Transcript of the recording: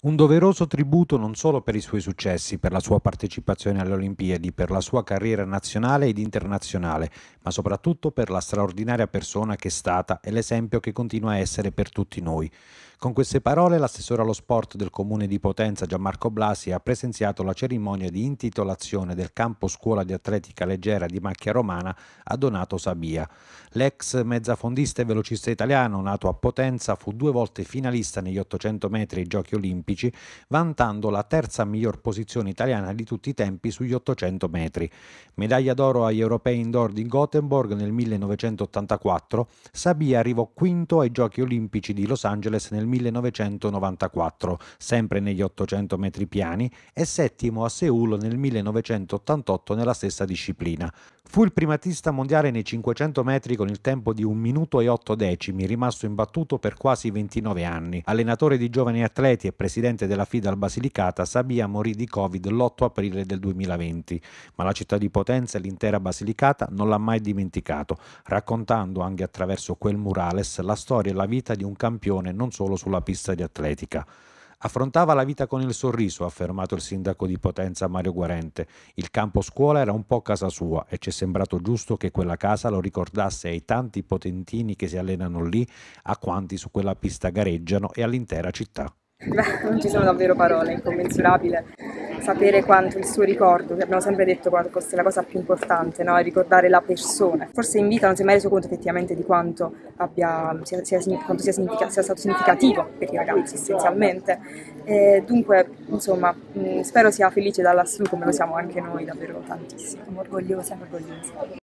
Un doveroso tributo non solo per i suoi successi, per la sua partecipazione alle Olimpiadi, per la sua carriera nazionale ed internazionale, ma soprattutto per la straordinaria persona che è stata e l'esempio che continua a essere per tutti noi. Con queste parole l'assessore allo sport del comune di Potenza Gianmarco Blasi ha presenziato la cerimonia di intitolazione del campo scuola di atletica leggera di macchia romana a Donato Sabia. L'ex mezzafondista e velocista italiano, nato a Potenza, fu due volte finalista negli 800 metri ai Giochi Olimpici olimpici, vantando la terza miglior posizione italiana di tutti i tempi sugli 800 metri. Medaglia d'oro agli europei indoor di Gothenburg nel 1984, Sabia arrivò quinto ai Giochi olimpici di Los Angeles nel 1994, sempre negli 800 metri piani, e settimo a Seul nel 1988 nella stessa disciplina. Fu il primatista mondiale nei 500 metri con il tempo di 1 minuto e 8 decimi, rimasto imbattuto per quasi 29 anni. Allenatore di giovani atleti e presidente presidente della Fidal Basilicata, Sabia morì di Covid l'8 aprile del 2020, ma la città di Potenza e l'intera Basilicata non l'ha mai dimenticato, raccontando anche attraverso quel murales la storia e la vita di un campione non solo sulla pista di atletica. Affrontava la vita con il sorriso, ha affermato il sindaco di Potenza Mario Guarente. Il campo scuola era un po' casa sua e ci è sembrato giusto che quella casa lo ricordasse ai tanti potentini che si allenano lì, a quanti su quella pista gareggiano e all'intera città. Beh, non ci sono davvero parole, è incommensurabile sapere quanto il suo ricordo, che abbiamo sempre detto quanto fosse la cosa più importante, no? ricordare la persona. Forse in vita non si è mai reso conto effettivamente di quanto, abbia, sia, sia, quanto sia, sia, stato significativo per i ragazzi essenzialmente. E dunque, insomma, mm, spero sia felice dall'assù come lo siamo anche noi, davvero tantissimo. Sono Orgogliosa, orgogliosa.